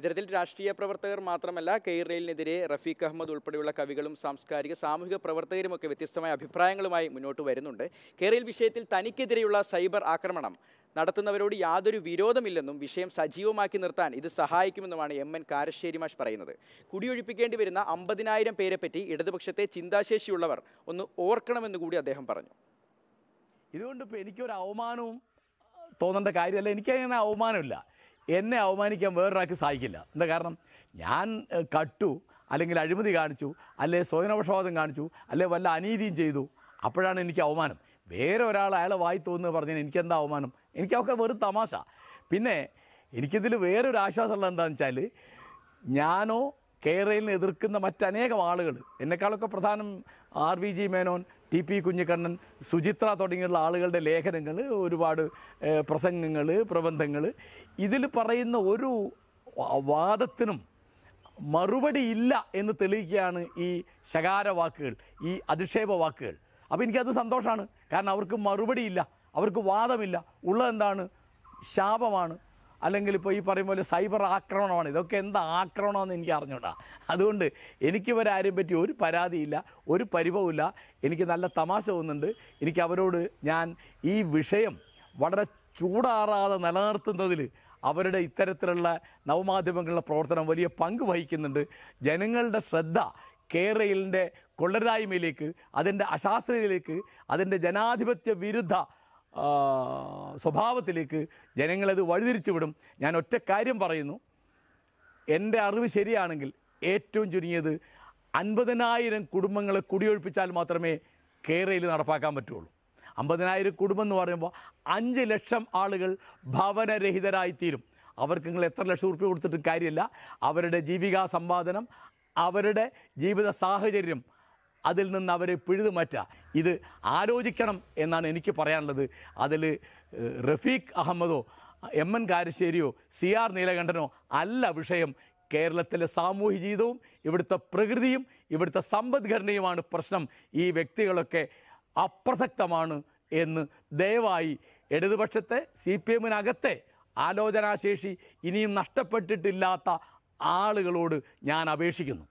ഇത്തരത്തിൽ രാഷ്ട്രീയ പ്രവർത്തകർ മാത്രമല്ല കെയ്റെയിലിനെതിരെ റഫീഖ് അഹമ്മദ് ഉൾപ്പെടെയുള്ള കവികളും സാംസ്കാരിക സാമൂഹിക പ്രവർത്തകരും ഒക്കെ വ്യത്യസ്തമായ അഭിപ്രായങ്ങളുമായി മുന്നോട്ട് വരുന്നുണ്ട് കെയ്റെയിൽ വിഷയത്തിൽ തനിക്കെതിരെയുള്ള സൈബർ ആക്രമണം നടത്തുന്നവരോട് യാതൊരു വിരോധമില്ലെന്നും വിഷയം സജീവമാക്കി നിർത്താൻ ഇത് സഹായിക്കുമെന്നുമാണ് എം എൻ മാഷ് പറയുന്നത് കുടിയൊഴിപ്പിക്കേണ്ടി വരുന്ന അമ്പതിനായിരം പറ്റി ഇടതുപക്ഷത്തെ ചിന്താശേഷിയുള്ളവർ ഒന്ന് ഓർക്കണമെന്ന് കൂടി അദ്ദേഹം പറഞ്ഞു ഇതുകൊണ്ട് ഇപ്പോൾ എനിക്കൊരു അവമാനവും തോന്നേണ്ട കാര്യമല്ല എനിക്കങ്ങനെ അവമാനമില്ല എന്നെ അവമാനിക്കാൻ വേറൊരാൾക്ക് സാധിക്കില്ല എന്താ കാരണം ഞാൻ കട്ടു അല്ലെങ്കിൽ അഴിമതി കാണിച്ചു അല്ലെ സ്വജനപക്ഷപാതം കാണിച്ചു അല്ലെ വല്ല അനീതിയും ചെയ്തു അപ്പോഴാണ് എനിക്ക് അവമാനം വേറെ ഒരാൾ അയാളെ വായി തോന്നുന്നത് പറഞ്ഞാൽ എനിക്കെന്താ അവമാനം എനിക്കൊക്കെ വെറും തമാശ പിന്നെ എനിക്കിതിൽ വേറൊരു ആശ്വാസമുള്ള എന്താണെന്ന് വെച്ചാൽ ഞാനോ കേരളിനെ എതിർക്കുന്ന മറ്റനേകം ആളുകൾ എന്നെക്കാളൊക്കെ പ്രധാനം R V G Menon T P Kunhikannan Suchitra തുടങ്ങിയുള്ള ആളുകളുടെ ലേഖനങ്ങൾ ഒരുപാട് പ്രസംഗങ്ങൾ പ്രബന്ധങ്ങൾ ഇതിൽ പറയുന്ന ഒരു വാദത്തിനും മറുപടി ഇല്ല എന്ന് തെളിയിക്കുകയാണ് ഈ ശകാര വാക്കുകൾ ഈ അധിക്ഷേപ വാക്കുകൾ അപ്പോൾ എനിക്കത് സന്തോഷമാണ് കാരണം അവർക്ക് മറുപടിയില്ല അവർക്ക് വാദമില്ല ഉള്ളതെന്താണ് ശാപമാണ് അല്ലെങ്കിൽ ഇപ്പോൾ ഈ പറയും പോലെ സൈബർ ആക്രമണമാണ് ഇതൊക്കെ എന്താ ആക്രമണമെന്ന് എനിക്ക് അറിഞ്ഞൂടാ അതുകൊണ്ട് എനിക്ക് ആരും പറ്റി ഒരു പരാതിയില്ല ഒരു പരിഭവമില്ല എനിക്ക് നല്ല തമാശ തോന്നുന്നുണ്ട് എനിക്ക് അവരോട് ഞാൻ ഈ വിഷയം വളരെ ചൂടാറാതെ നിലനിർത്തുന്നതിൽ അവരുടെ ഇത്തരത്തിലുള്ള നവമാധ്യമങ്ങളുടെ പ്രവർത്തനം വലിയ പങ്ക് വഹിക്കുന്നുണ്ട് ജനങ്ങളുടെ ശ്രദ്ധ കേരളിൻ്റെ കൊള്ളരുതായ്മയിലേക്ക് അതിൻ്റെ അശാസ്ത്രീയതയിലേക്ക് അതിൻ്റെ ജനാധിപത്യ വിരുദ്ധ സ്വഭാവത്തിലേക്ക് ജനങ്ങളത് വഴിതിരിച്ചു വിടും ഞാൻ ഒറ്റ കാര്യം പറയുന്നു എൻ്റെ അറിവ് ശരിയാണെങ്കിൽ ഏറ്റവും ചുരുങ്ങിയത് അൻപതിനായിരം കുടുംബങ്ങളെ കുടിയൊഴിപ്പിച്ചാൽ മാത്രമേ കേരളയിൽ നടപ്പാക്കാൻ പറ്റുള്ളൂ അമ്പതിനായിരം കുടുംബം എന്ന് പറയുമ്പോൾ അഞ്ച് ലക്ഷം ആളുകൾ ഭവനരഹിതരായിത്തീരും അവർക്ക് നിങ്ങൾ എത്ര ലക്ഷം റുപ്യ കൊടുത്തിട്ട് കാര്യമില്ല അവരുടെ ജീവികാ സമ്പാദനം അവരുടെ ജീവിത സാഹചര്യം അതിൽ നിന്ന് അവരെ പിഴുതുമാറ്റുക ഇത് ആലോചിക്കണം എന്നാണ് എനിക്ക് പറയാനുള്ളത് അതിൽ റഫീഖ് അഹമ്മദോ എം എൻ കാരശ്ശേരിയോ സി ആർ നീലകണ്ഠനോ അല്ല വിഷയം കേരളത്തിലെ സാമൂഹ്യ ജീവിതവും ഇവിടുത്തെ പ്രകൃതിയും ഇവിടുത്തെ സമ്പദ്ഘടനയുമാണ് പ്രശ്നം ഈ വ്യക്തികളൊക്കെ അപ്രസക്തമാണ് എന്ന് ദയവായി ഇടതുപക്ഷത്തെ സി പി എമ്മിനകത്തെ ആലോചനാശേഷി ഇനിയും നഷ്ടപ്പെട്ടിട്ടില്ലാത്ത ആളുകളോട് ഞാൻ അപേക്ഷിക്കുന്നു